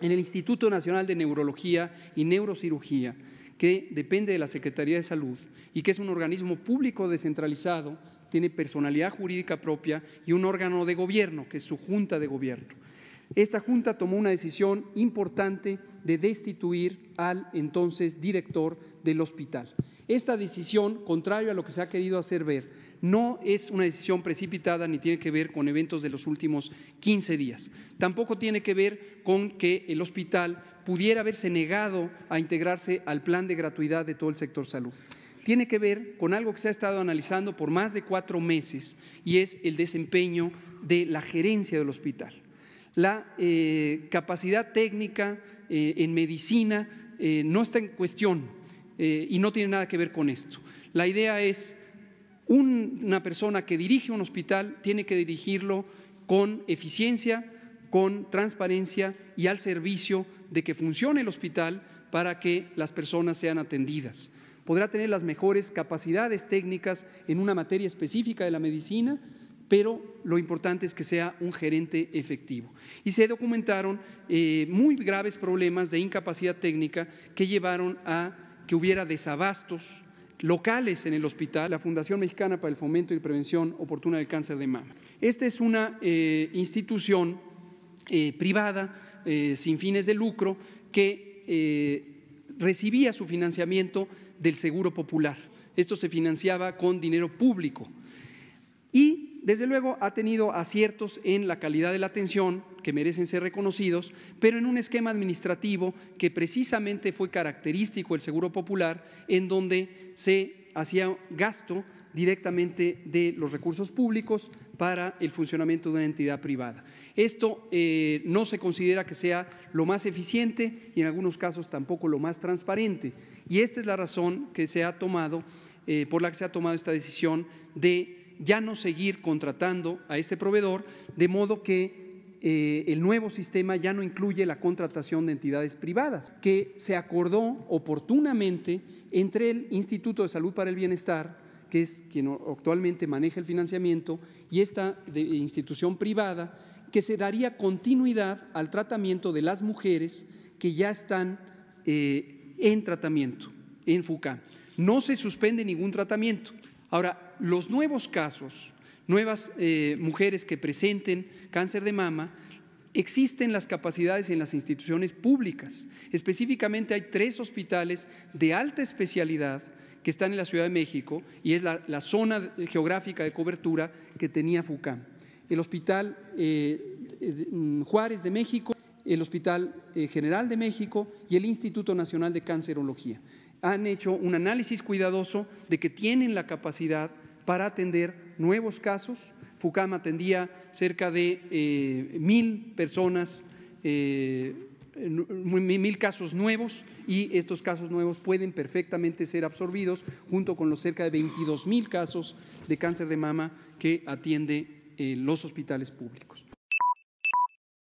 en el Instituto Nacional de Neurología y Neurocirugía, que depende de la Secretaría de Salud y que es un organismo público descentralizado, tiene personalidad jurídica propia y un órgano de gobierno, que es su junta de gobierno. Esta junta tomó una decisión importante de destituir al entonces director del hospital. Esta decisión, contrario a lo que se ha querido hacer ver, no es una decisión precipitada ni tiene que ver con eventos de los últimos 15 días. Tampoco tiene que ver con que el hospital pudiera haberse negado a integrarse al plan de gratuidad de todo el sector salud tiene que ver con algo que se ha estado analizando por más de cuatro meses y es el desempeño de la gerencia del hospital. La eh, capacidad técnica eh, en medicina eh, no está en cuestión, eh, y no tiene nada que ver con esto. La idea es, una persona que dirige un hospital tiene que dirigirlo con eficiencia, con transparencia y al servicio de que funcione el hospital para que las personas sean atendidas. Podrá tener las mejores capacidades técnicas en una materia específica de la medicina, pero lo importante es que sea un gerente efectivo. Y se documentaron eh, muy graves problemas de incapacidad técnica que llevaron a que hubiera desabastos locales en el hospital, la Fundación Mexicana para el Fomento y Prevención Oportuna del Cáncer de Mama. Esta es una eh, institución eh, privada, eh, sin fines de lucro, que recibía su financiamiento del Seguro Popular. Esto se financiaba con dinero público. Y desde luego ha tenido aciertos en la calidad de la atención, que merecen ser reconocidos, pero en un esquema administrativo que precisamente fue característico del Seguro Popular, en donde se hacía gasto directamente de los recursos públicos para el funcionamiento de una entidad privada. Esto eh, no se considera que sea lo más eficiente y en algunos casos tampoco lo más transparente. Y esta es la razón que se ha tomado, eh, por la que se ha tomado esta decisión de ya no seguir contratando a este proveedor, de modo que eh, el nuevo sistema ya no incluye la contratación de entidades privadas, que se acordó oportunamente entre el Instituto de Salud para el Bienestar, que es quien actualmente maneja el financiamiento, y esta institución privada, que se daría continuidad al tratamiento de las mujeres que ya están eh, en tratamiento, en FUCA. No se suspende ningún tratamiento, Ahora, los nuevos casos, nuevas eh, mujeres que presenten cáncer de mama, existen las capacidades en las instituciones públicas. Específicamente hay tres hospitales de alta especialidad que están en la Ciudad de México y es la, zona geográfica de cobertura que tenía FUCAM. El Hospital eh, eh, mm, Juárez de México el Hospital eh, General de México y el Instituto Nacional de Cancerología. Han hecho un análisis cuidadoso de que tienen la capacidad para atender nuevos casos. FUCAM atendía cerca de eh, mil personas, eh, mil casos nuevos y estos casos nuevos pueden perfectamente ser absorbidos junto con los cerca de 22 mil casos de cáncer de mama que atiende los hospitales públicos.